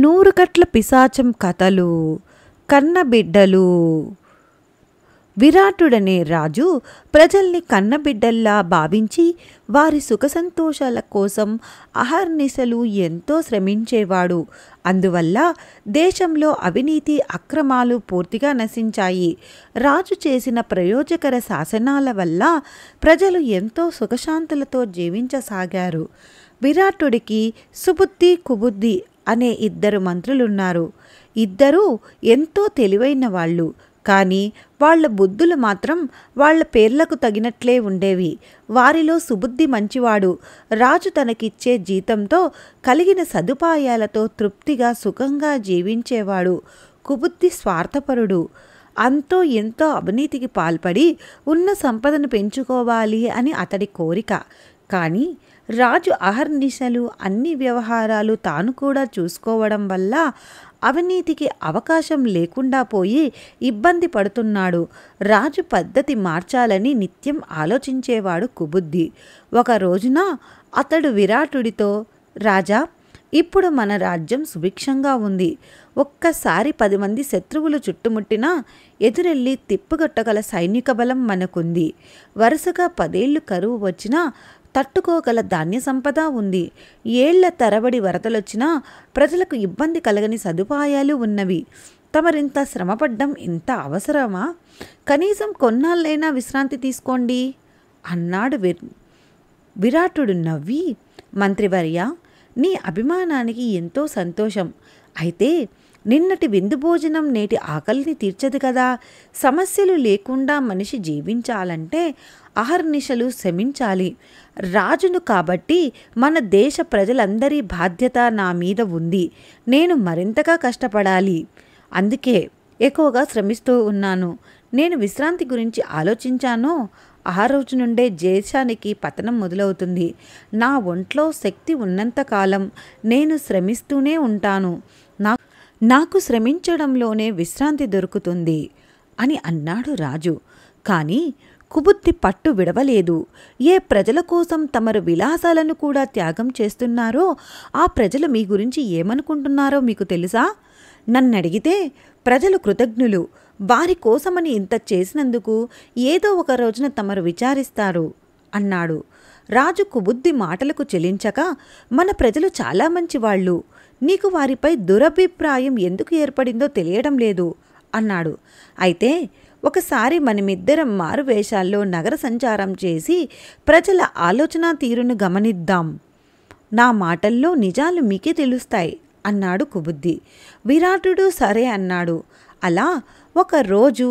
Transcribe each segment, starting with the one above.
నూరుకట్ల పిశాచం కథలు కన్నబిడ్డలు విరాటుడనే రాజు ప్రజల్ని కన్నబిడ్డల్లా భావించి వారి సుఖ సంతోషాల కోసం అహర్నిశలు ఎంతో శ్రమించేవాడు అందువల్ల దేశంలో అవినీతి అక్రమాలు పూర్తిగా నశించాయి రాజు చేసిన ప్రయోజకర శాసనాల వల్ల ప్రజలు ఎంతో సుఖశాంతులతో జీవించసాగారు విరాటుడికి సుబుద్ధి కుబుద్ధి అనే ఇద్దరు మంత్రులున్నారు ఇద్దరూ ఎంతో తెలివైన వాళ్ళు కానీ వాళ్ల బుద్ధులు మాత్రం వాళ్ల పేర్లకు తగినట్లే ఉండేవి వారిలో సుబుద్ధి మంచివాడు రాజు తనకిచ్చే జీతంతో కలిగిన సదుపాయాలతో తృప్తిగా సుఖంగా జీవించేవాడు కుబుద్ధి స్వార్థపరుడు అంతో ఎంతో అవినీతికి పాల్పడి ఉన్న సంపదను పెంచుకోవాలి అని అతడి కోరిక కానీ రాజు అహర్నిశలు అన్ని వ్యవహారాలు తాను కూడా చూసుకోవడం వల్ల అవినీతికి అవకాశం లేకుండా పోయి ఇబ్బంది పడుతున్నాడు రాజు పద్ధతి మార్చాలని నిత్యం ఆలోచించేవాడు కుబుద్ధి ఒక రోజున అతడు విరాటుడితో రాజా ఇప్పుడు మన రాజ్యం సుభిక్షంగా ఉంది ఒక్కసారి పది మంది శత్రువులు చుట్టుముట్టినా ఎదురెళ్ళి తిప్పగొట్టగల సైనిక బలం మనకుంది వరుసగా పదేళ్లు కరువు వచ్చినా తట్టుకోగల ధాన్య సంపద ఉంది ఏళ్ల తరబడి వరదలొచ్చినా ప్రజలకు ఇబ్బంది కలగని సదుపాయాలు ఉన్నవి తమరింత శ్రమపడ్డం ఇంత అవసరమా కనీసం కొన్నాళ్ళైనా విశ్రాంతి తీసుకోండి అన్నాడు విరాటుడు నవ్వి మంత్రివర్య నీ అభిమానానికి ఎంతో సంతోషం అయితే నిన్నటి విందు భోజనం నేటి ఆకలిని తీర్చదు కదా సమస్యలు లేకుండా మనిషి జీవించాలంటే అహర్నిశలు శమించాలి రాజును కాబట్టి మన దేశ ప్రజలందరి బాధ్యత నా మీద ఉంది నేను మరింతగా కష్టపడాలి అందుకే ఎక్కువగా శ్రమిస్తూ ఉన్నాను నేను విశ్రాంతి గురించి ఆలోచించానో ఆ రోజు నుండే దేశానికి పతనం మొదలవుతుంది నా ఒంట్లో శక్తి ఉన్నంతకాలం నేను శ్రమిస్తూనే ఉంటాను నాకు శ్రమించడంలోనే విశ్రాంతి దొరుకుతుంది అని అన్నాడు రాజు కానీ కుబుత్తి పట్టు విడవలేదు ఏ ప్రజల కోసం తమరు విలాసాలను కూడా త్యాగం చేస్తున్నారో ఆ ప్రజలు మీ గురించి ఏమనుకుంటున్నారో మీకు తెలుసా నన్నడిగితే ప్రజలు కృతజ్ఞులు వారి కోసమని ఇంత చేసినందుకు ఏదో ఒక రోజున తమరు విచారిస్తారు అన్నాడు రాజు కుబుద్ధి మాటలకు చెలించక మన ప్రజలు చాలా మంచివాళ్ళు నీకు వారిపై దురభిప్రాయం ఎందుకు ఏర్పడిందో తెలియడం లేదు అన్నాడు అయితే ఒకసారి మనమిద్దరం మారు వేషాల్లో నగర సంచారం చేసి ప్రజల ఆలోచన తీరును గమనిద్దాం నా మాటల్లో నిజాలు మీకే తెలుస్తాయి అన్నాడు కుబుద్ధి విరాటుడు సరే అన్నాడు అలా ఒక రోజు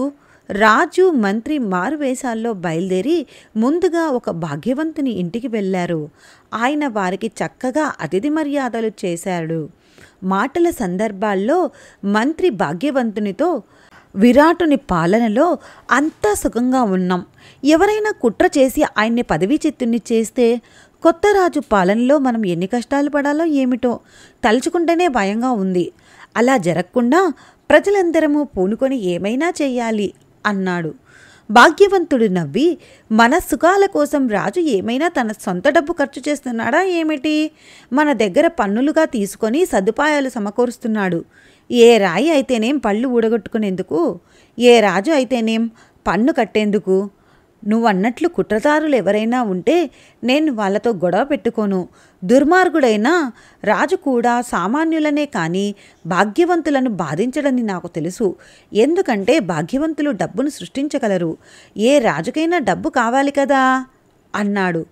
రాజు మంత్రి మారువేషాల్లో బయలుదేరి ముందుగా ఒక భాగ్యవంతుని ఇంటికి వెళ్ళారు ఆయన వారికి చక్కగా అతిథి మర్యాదలు చేశాడు మాటల సందర్భాల్లో మంత్రి భాగ్యవంతునితో విరాటుని పాలనలో అంతా సుఖంగా ఉన్నాం ఎవరైనా కుట్ర చేసి ఆయన్ని పదవీ చిత్తుని చేస్తే కొత్త రాజు పాలనలో మనం ఎన్ని కష్టాలు పడాలో ఏమిటో తలుచుకుంటేనే భయంగా ఉంది అలా జరగకుండా ప్రజలందరము పూనుకొని ఏమైనా చేయాలి అన్నాడు భాగ్యవంతుడు నవ్వి మన సుఖాల కోసం రాజు ఏమైనా తన సొంత డబ్బు ఖర్చు చేస్తున్నాడా ఏమిటి మన దగ్గర పన్నులుగా తీసుకొని సదుపాయాలు సమకూరుస్తున్నాడు ఏ రాయి అయితేనేం పళ్ళు ఊడగొట్టుకునేందుకు ఏ రాజు అయితేనేం పన్ను కట్టేందుకు నువ్వన్నట్లు కుట్రదారులు ఎవరైనా ఉంటే నేను వాళ్ళతో గొడవ పెట్టుకోను దుర్మార్గుడైనా రాజు కూడా సామాన్యులనే కానీ భాగ్యవంతులను బాధించడని నాకు తెలుసు ఎందుకంటే భాగ్యవంతులు డబ్బును సృష్టించగలరు ఏ రాజుకైనా డబ్బు కావాలి కదా అన్నాడు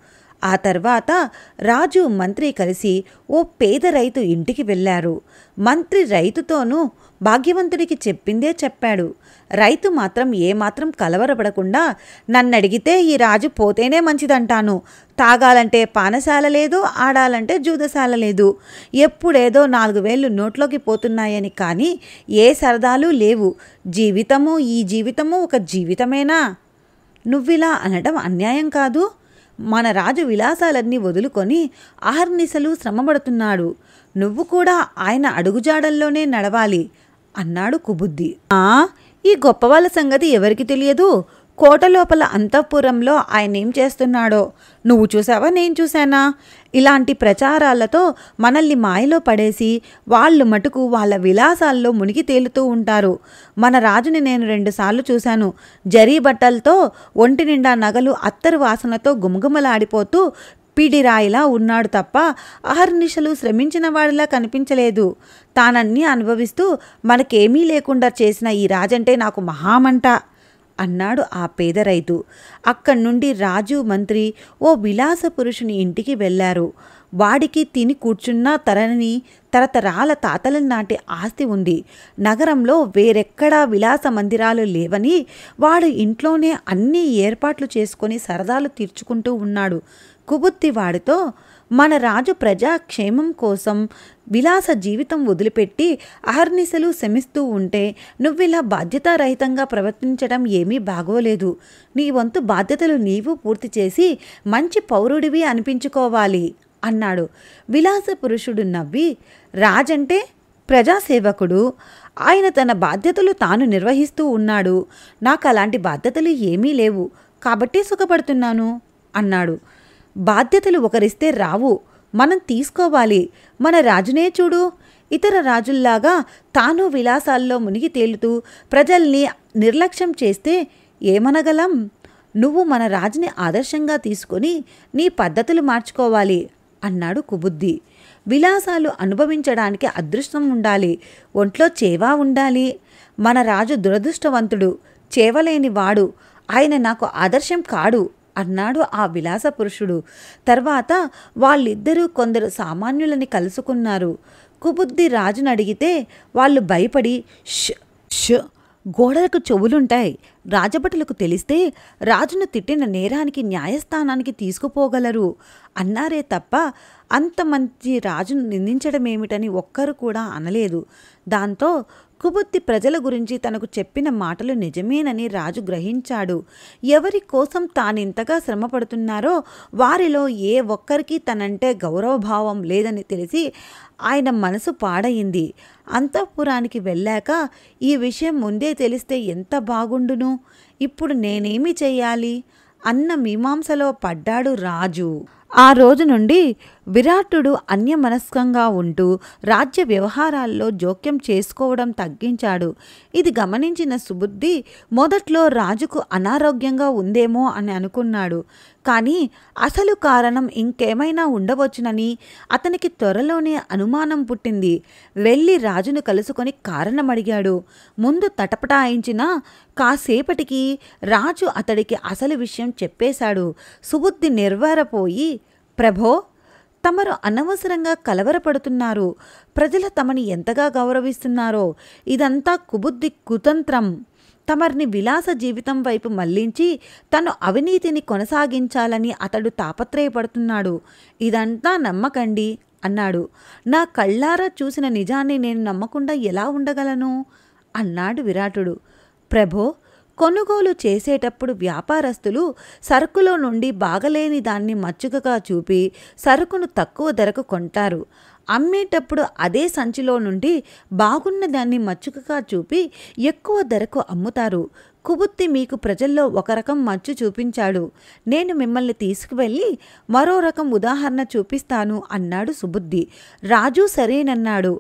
ఆ తర్వాత రాజు మంత్రి కలిసి ఓ పేద రైతు ఇంటికి వెళ్ళారు మంత్రి రైతుతోనూ భాగ్యవంతుడికి చెప్పిందే చెప్పాడు రైతు మాత్రం ఏమాత్రం కలవరపడకుండా నన్నడిగితే ఈ రాజు పోతేనే మంచిదంటాను తాగాలంటే పానశాల లేదు ఆడాలంటే జూదశాల లేదు ఎప్పుడేదో నాలుగు వేలు నోట్లోకి పోతున్నాయని కానీ ఏ సరదాలు లేవు జీవితము ఈ జీవితము ఒక జీవితమేనా నువ్విలా అనడం అన్యాయం కాదు మన రాజు విలాసాలన్నీ వదులుకొని ఆహర్నిశలు శ్రమపడుతున్నాడు నువ్వు కూడా ఆయన అడుగుజాడల్లోనే నడవాలి అన్నాడు కుబుద్ధి ఈ గొప్పవాళ్ళ సంగతి ఎవరికి తెలియదు కోట లోపల అంతఃపురంలో ఆయన ఏం చేస్తున్నాడో నువ్వు చూసావా నేను చూశానా ఇలాంటి ప్రచారాలతో మనల్ని మాయలో పడేసి వాళ్ళు మటుకు వాళ్ళ విలాసాల్లో మునిగి తేలుతూ ఉంటారు మన రాజుని నేను రెండుసార్లు చూశాను జరీ బట్టలతో ఒంటి నిండా నగలు అత్తరు వాసనతో గుమగుమలాడిపోతూ పీడిరాయిలా ఉన్నాడు తప్ప అహర్నిశలు శ్రమించిన వాడిలా కనిపించలేదు తానన్నీ అనుభవిస్తూ మనకేమీ లేకుండా చేసిన ఈ రాజంటే నాకు మహామంట అన్నాడు ఆ పేద రైతు అక్కడి నుండి రాజు మంత్రి ఓ విలాస పురుషుని ఇంటికి వెళ్ళారు వాడికి తిని కూర్చున్నా తరని తరతరాల తాతల నాటి ఆస్తి ఉంది నగరంలో వేరెక్కడా విలాస మందిరాలు లేవని వాడు ఇంట్లోనే అన్ని ఏర్పాట్లు చేసుకొని సరదాలు తీర్చుకుంటూ ఉన్నాడు కుబుత్తి వాడితో మన రాజు ప్రజాక్షేమం కోసం విలాస జీవితం వదిలిపెట్టి అహర్నిశలు శమిస్తూ ఉంటే నువ్విలా బాధ్యతారహితంగా ప్రవర్తించడం ఏమీ బాగోలేదు నీ వంతు బాధ్యతలు నీవు పూర్తి చేసి మంచి పౌరుడివి అనిపించుకోవాలి అన్నాడు విలాస పురుషుడు నవ్వి రాజంటే ప్రజాసేవకుడు ఆయన తన బాధ్యతలు తాను నిర్వహిస్తూ ఉన్నాడు నాకు అలాంటి బాధ్యతలు ఏమీ లేవు కాబట్టి సుఖపడుతున్నాను అన్నాడు బాధ్యతలు ఒకరిస్తే రావు మనం తీసుకోవాలి మన రాజునే చూడు ఇతర రాజుల్లాగా తాను విలాసాల్లో మునిగి తేలుతూ ప్రజల్ని నిర్లక్ష్యం చేస్తే ఏమనగలం నువ్వు మన రాజుని ఆదర్శంగా తీసుకొని నీ పద్ధతులు మార్చుకోవాలి అన్నాడు కుబుద్ధి విలాసాలు అనుభవించడానికి అదృష్టం ఉండాలి ఒంట్లో చేవా ఉండాలి మన రాజు దురదృష్టవంతుడు చేవలేని వాడు ఆయన నాకు ఆదర్శం కాడు అన్నాడు ఆ విలాస పురుషుడు తర్వాత వాళ్ళిద్దరూ కొందరు సామాన్యులని కలుసుకున్నారు కుబుద్ది రాజును అడిగితే వాళ్ళు భయపడి ష గోడలకు చెవులుంటాయి రాజభటులకు తెలిస్తే రాజును తిట్టిన నేరానికి న్యాయస్థానానికి తీసుకుపోగలరు అన్నారే తప్ప అంత మంచి రాజును నిందించడమేమిటని ఒక్కరు కూడా అనలేదు దాంతో ఎక్కుబొత్తి ప్రజల గురించి తనకు చెప్పిన మాటలు నిజమేనని రాజు గ్రహించాడు ఎవరి కోసం తానింతగా శ్రమపడుతున్నారో వారిలో ఏ ఒక్కరికి తనంటే గౌరవభావం లేదని తెలిసి ఆయన మనసు పాడయింది అంతఃపురానికి వెళ్ళాక ఈ విషయం ముందే తెలిస్తే ఎంత బాగుండును ఇప్పుడు నేనేమి చేయాలి అన్న మీమాంసలో పడ్డాడు రాజు ఆ రోజు నుండి విరాటుడు అన్యమనస్కంగా ఉంటూ రాజ్య వ్యవహారాల్లో జోక్యం చేసుకోవడం తగ్గించాడు ఇది గమనించిన సుబుద్ధి మొదట్లో రాజుకు అనారోగ్యంగా ఉందేమో అని అనుకున్నాడు కానీ అసలు కారణం ఇంకేమైనా ఉండవచ్చునని అతనికి త్వరలోనే అనుమానం పుట్టింది వెళ్ళి రాజును కలుసుకొని కారణమడిగాడు ముందు తటపటాయించిన కాసేపటికి రాజు అతడికి అసలు విషయం చెప్పేశాడు సుబుద్ధి నిర్వారపోయి ప్రభో తమరు అనవసరంగా కలవరపడుతున్నారు ప్రజలు తమని ఎంతగా గౌరవిస్తున్నారో ఇదంతా కుబుద్ధి కుతంత్రం తమర్ని విలాస జీవితం వైపు మళ్లించి తను అవినీతిని కొనసాగించాలని అతడు తాపత్రయపడుతున్నాడు ఇదంతా నమ్మకండి అన్నాడు నా కళ్ళారా చూసిన నిజాన్ని నేను నమ్మకుండా ఎలా ఉండగలను అన్నాడు విరాటుడు ప్రభో కొనుగోలు చేసేటప్పుడు వ్యాపారస్తులు సరుకులో నుండి బాగలేని దాన్ని మచ్చుకగా చూపి సరుకును తక్కువ ధరకు కొంటారు అమ్మేటప్పుడు అదే సంచిలో నుండి బాగున్న దాన్ని మచ్చుకగా చూపి ఎక్కువ ధరకు అమ్ముతారు కుబుత్తి మీకు ప్రజల్లో ఒక రకం మచ్చు చూపించాడు నేను మిమ్మల్ని తీసుకువెళ్ళి మరో రకం ఉదాహరణ చూపిస్తాను అన్నాడు సుబుద్ధి రాజు సరేనన్నాడు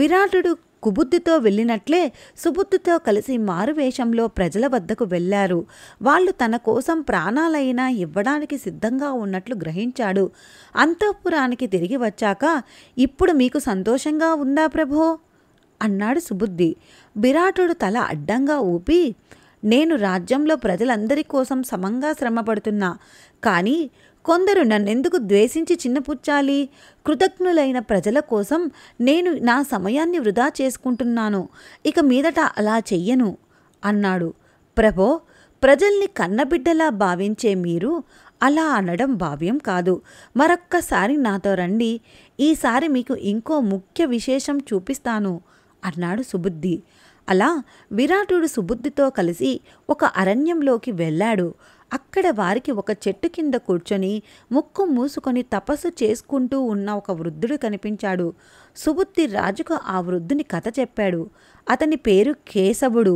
విరాటుడు కుబుద్ధితో వెళ్ళినట్లే సుబుద్ధితో కలిసి మారువేషంలో ప్రజల వద్దకు వెళ్ళారు వాళ్ళు తన కోసం ప్రాణాలైనా ఇవ్వడానికి సిద్ధంగా ఉన్నట్లు గ్రహించాడు అంతఃపురానికి తిరిగి వచ్చాక ఇప్పుడు మీకు సంతోషంగా ఉందా ప్రభో అన్నాడు సుబుద్ధి విరాటుడు తల అడ్డంగా ఊపి నేను రాజ్యంలో ప్రజలందరి కోసం సమంగా శ్రమపడుతున్నా కానీ కొందరు నన్నెందుకు ద్వేషించి చిన్నపుచ్చాలి కృతజ్ఞులైన ప్రజల కోసం నేను నా సమయాన్ని వృధా చేసుకుంటున్నాను ఇక మీదట అలా చెయ్యను అన్నాడు ప్రభో ప్రజల్ని కన్నబిడ్డలా భావించే మీరు అలా అనడం భావ్యం కాదు మరొక్కసారి నాతో రండి ఈసారి మీకు ఇంకో ముఖ్య విశేషం చూపిస్తాను అన్నాడు సుబుద్ధి అలా విరాటుడు సుబుద్ధితో కలిసి ఒక అరణ్యంలోకి వెళ్ళాడు అక్కడ వారికి ఒక చెట్టు కింద కూర్చొని ముక్కు మూసుకొని తపస్సు చేసుకుంటూ ఉన్న ఒక వృద్ధుడు కనిపించాడు సుబుద్ధి రాజుకు ఆ వృద్ధుని కథ చెప్పాడు అతని పేరు కేశవుడు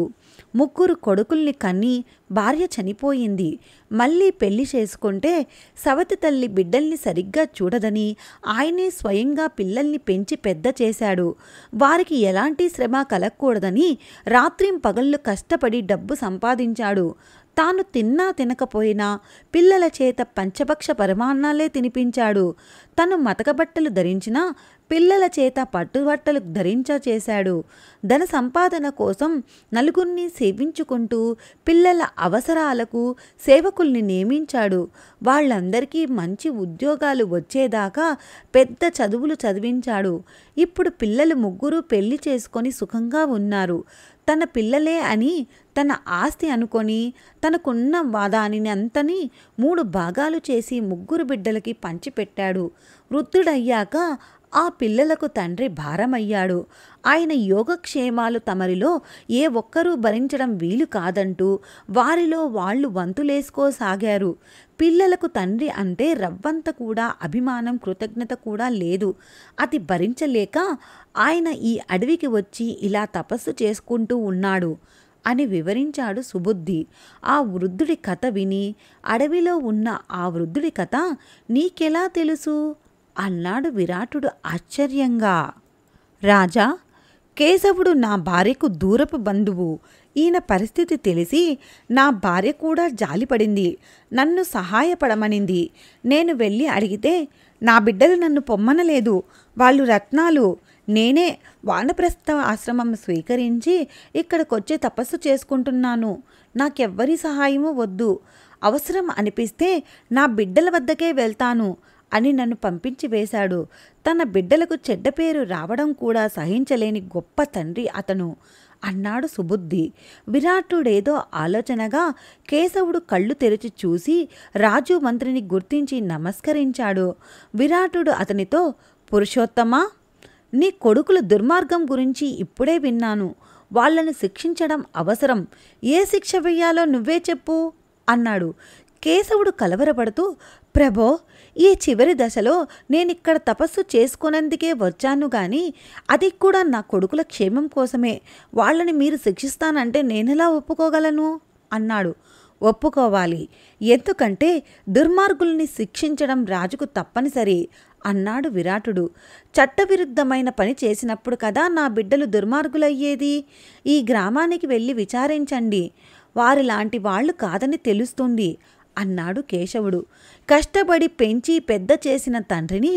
ముగ్గురు కొడుకుల్ని కన్ని భార్య చనిపోయింది మళ్ళీ పెళ్లి చేసుకుంటే సవతి తల్లి బిడ్డల్ని సరిగ్గా చూడదని ఆయనే స్వయంగా పిల్లల్ని పెంచి పెద్ద చేశాడు వారికి ఎలాంటి శ్రమ కలగకూడదని రాత్రిం పగళ్ళు కష్టపడి డబ్బు సంపాదించాడు తాను తిన్నా తినకపోయినా పిల్లల చేత పంచభక్ష పరమాన్నాలే తినిపించాడు తను మతకబట్టలు ధరించినా పిల్లల చేత పట్టుబట్టలు ధరించ చేశాడు ధన సంపాదన కోసం నలుగురిని సేవించుకుంటూ పిల్లల అవసరాలకు సేవకుల్ని నియమించాడు వాళ్ళందరికీ మంచి ఉద్యోగాలు వచ్చేదాకా పెద్ద చదువులు చదివించాడు ఇప్పుడు పిల్లలు ముగ్గురు పెళ్లి చేసుకొని సుఖంగా ఉన్నారు తన పిల్లలే అని తన ఆస్తి అనుకొని తనకున్న దానిని అంతని మూడు భాగాలు చేసి ముగ్గురు బిడ్డలకి పంచిపెట్టాడు వృద్ధుడయ్యాక ఆ పిల్లలకు తండ్రి భారమయ్యాడు ఆయన యోగక్షేమాలు తమరిలో ఏ ఒక్కరూ భరించడం వీలు కాదంటూ వారిలో వాళ్ళు వంతులేసుకోసాగారు పిల్లలకు తండ్రి అంటే రవ్వంత కూడా అభిమానం కృతజ్ఞత కూడా లేదు అది భరించలేక ఆయన ఈ అడవికి వచ్చి ఇలా తపస్సు చేసుకుంటూ ఉన్నాడు అని వివరించాడు సుబుద్ధి ఆ వృద్ధుడి కథ విని అడవిలో ఉన్న ఆ వృద్ధుడి కథ నీకెలా తెలుసు అన్నాడు విరాటుడు ఆశ్చర్యంగా రాజా కేశవుడు నా భార్యకు దూరపు బంధువు ఈయన పరిస్థితి తెలిసి నా భార్య కూడా జాలిపడింది నన్ను సహాయపడమనింది నేను వెళ్ళి అడిగితే నా బిడ్డలు నన్ను పొమ్మనలేదు వాళ్ళు రత్నాలు నేనే వానప్రస్థ ఆశ్రమం స్వీకరించి ఇక్కడికొచ్చి తపస్సు చేసుకుంటున్నాను నాకెవ్వరి సహాయము వద్దు అవసరం అనిపిస్తే నా బిడ్డల వద్దకే వెళ్తాను అని నన్ను పంపించి వేశాడు తన బిడ్డలకు చెడ్డ పేరు రావడం కూడా సహించలేని గొప్ప తండ్రి అతను అన్నాడు సుబుద్ధి విరాటుడేదో ఆలోచనగా కేశవుడు కళ్ళు తెరిచి చూసి రాజు మంత్రిని గుర్తించి నమస్కరించాడు విరాటుడు అతనితో పురుషోత్తమా నీ కొడుకుల దుర్మార్గం గురించి ఇప్పుడే విన్నాను వాళ్లను శిక్షించడం అవసరం ఏ శిక్ష వేయాలో నువ్వే చెప్పు అన్నాడు కేశవుడు కలవరపడుతూ ప్రభో ఈ చివరి దశలో నేనిక్కడ తపస్సు చేసుకునేందుకే వచ్చాను కానీ అది కూడా నా కొడుకుల క్షేమం కోసమే వాళ్ళని మీరు శిక్షిస్తానంటే నేనెలా ఒప్పుకోగలను అన్నాడు ఒప్పుకోవాలి ఎందుకంటే దుర్మార్గుల్ని శిక్షించడం రాజుకు తప్పనిసరి అన్నాడు విరాటుడు చట్టవిరుద్ధమైన పని చేసినప్పుడు కదా నా బిడ్డలు దుర్మార్గులయ్యేది ఈ గ్రామానికి వెళ్ళి విచారించండి వారిలాంటి వాళ్ళు కాదని తెలుస్తుంది అన్నాడు కేశవుడు కష్టపడి పెంచి పెద్ద చేసిన తండ్రిని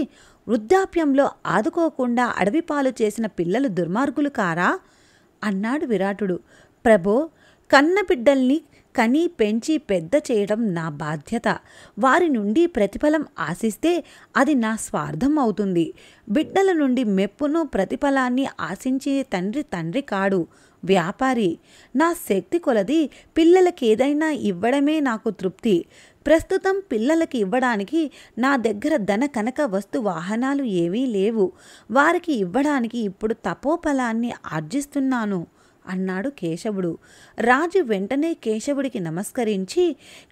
వృద్ధాప్యంలో ఆదుకోకుండా అడవిపాలు చేసిన పిల్లలు దుర్మార్గులు కారా అన్నాడు విరాటుడు ప్రభో కన్నబిడ్డల్ని కని పెంచి పెద్ద చేయడం నా బాధ్యత వారి నుండి ప్రతిఫలం ఆశిస్తే అది నా స్వార్థం అవుతుంది బిడ్డల నుండి మెప్పును ప్రతిఫలాన్ని ఆశించే తండ్రి తండ్రి కాడు వ్యాపారి నా శక్తి కొలది పిల్లలకి ఏదైనా ఇవ్వడమే నాకు తృప్తి ప్రస్తుతం పిల్లలకి ఇవ్వడానికి నా దగ్గర ధన కనక వస్తు వాహనాలు ఏవీ లేవు వారికి ఇవ్వడానికి ఇప్పుడు తపోఫలాన్ని ఆర్జిస్తున్నాను అన్నాడు కేశవుడు రాజు వెంటనే కేశవుడికి నమస్కరించి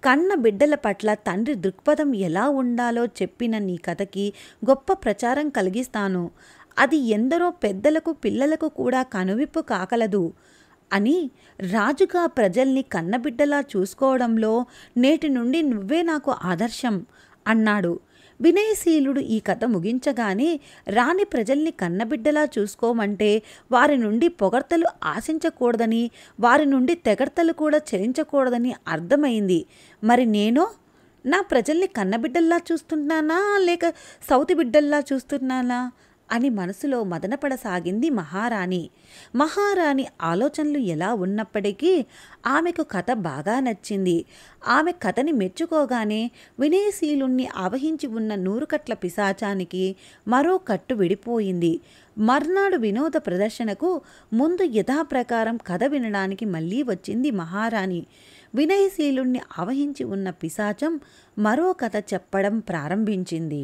కన్న బిడ్డల పట్ల తండ్రి దృక్పథం ఎలా ఉండాలో చెప్పిన నీ కథకి గొప్ప ప్రచారం కలిగిస్తాను అది ఎందరో పెద్దలకు పిల్లలకు కూడా కనువిప్పు కాకలదు అని రాజుగా ప్రజల్ని కన్నబిడ్డలా చూసుకోవడంలో నేటి నుండి నువ్వే నాకు ఆదర్శం అన్నాడు వినయశీలుడు ఈ కథ ముగించగానే రాణి ప్రజల్ని కన్నబిడ్డలా చూసుకోమంటే వారి నుండి పొగడ్తలు ఆశించకూడదని వారి నుండి తెగడ్తలు కూడా చెలించకూడదని అర్థమైంది మరి నేను నా ప్రజల్ని కన్నబిడ్డల్లా చూస్తున్నానా లేక సౌతి బిడ్డల్లా చూస్తున్నానా అని మనసులో మదనపడసాగింది మహారాణి మహారాణి ఆలోచనలు ఎలా ఉన్నప్పటికీ ఆమెకు కథ బాగా నచ్చింది ఆమె కథని మెచ్చుకోగానే వినయశీలుణ్ణి ఆవహించి ఉన్న నూరుకట్ల పిశాచానికి మరో కట్టు విడిపోయింది మర్నాడు వినోద ప్రదర్శనకు ముందు యథాప్రకారం కథ వినడానికి మళ్ళీ వచ్చింది మహారాణి వినయశీలుణ్ణి ఆవహించి ఉన్న పిశాచం మరో కథ చెప్పడం ప్రారంభించింది